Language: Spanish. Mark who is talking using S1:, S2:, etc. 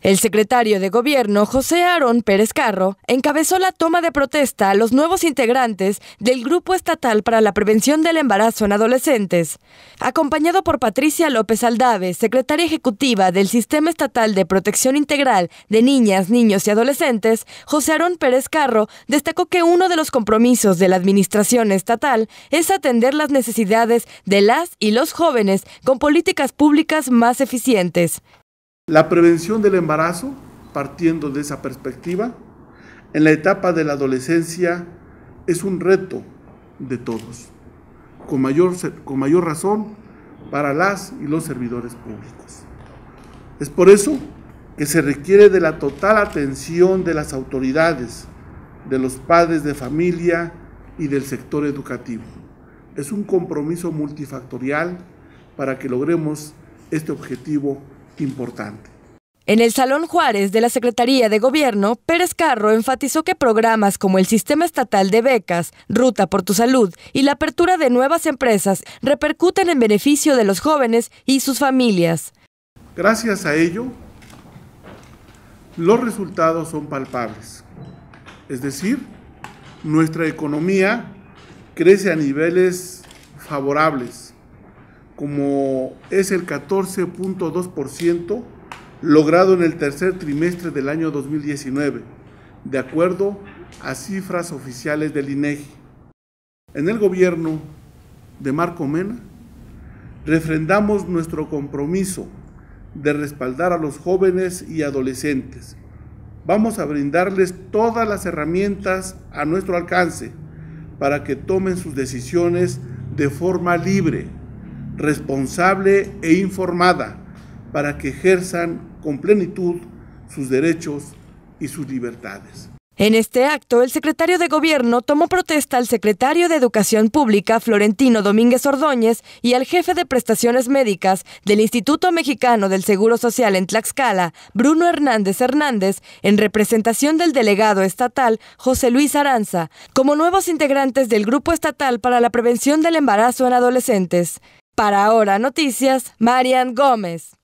S1: El secretario de Gobierno, José Aarón Pérez Carro, encabezó la toma de protesta a los nuevos integrantes del Grupo Estatal para la Prevención del Embarazo en Adolescentes, acompañado por Patricia López Aldave, secretaria ejecutiva del Sistema Estatal de Protección Integral de Niñas, Niños y Adolescentes. José Aarón Pérez Carro destacó que uno de los compromisos de la Administración Estatal es atender las necesidades de las y los jóvenes con políticas públicas más eficientes.
S2: La prevención del embarazo, partiendo de esa perspectiva, en la etapa de la adolescencia es un reto de todos, con mayor, con mayor razón para las y los servidores públicos. Es por eso que se requiere de la total atención de las autoridades, de los padres de familia y del sector educativo. Es un compromiso multifactorial para que logremos este objetivo importante.
S1: En el Salón Juárez de la Secretaría de Gobierno, Pérez Carro enfatizó que programas como el Sistema Estatal de Becas, Ruta por tu Salud y la apertura de nuevas empresas repercuten en beneficio de los jóvenes y sus familias.
S2: Gracias a ello, los resultados son palpables. Es decir, nuestra economía crece a niveles favorables como es el 14.2% logrado en el tercer trimestre del año 2019, de acuerdo a cifras oficiales del INEGI. E en el gobierno de Marco Mena, refrendamos nuestro compromiso de respaldar a los jóvenes y adolescentes. Vamos a brindarles todas las herramientas a nuestro alcance para que tomen sus decisiones de forma libre responsable e informada para que ejerzan con plenitud sus derechos y sus libertades.
S1: En este acto, el secretario de Gobierno tomó protesta al secretario de Educación Pública, Florentino Domínguez Ordóñez, y al jefe de prestaciones médicas del Instituto Mexicano del Seguro Social en Tlaxcala, Bruno Hernández Hernández, en representación del delegado estatal, José Luis Aranza, como nuevos integrantes del Grupo Estatal para la Prevención del Embarazo en Adolescentes. Para ahora, noticias, Marian Gómez.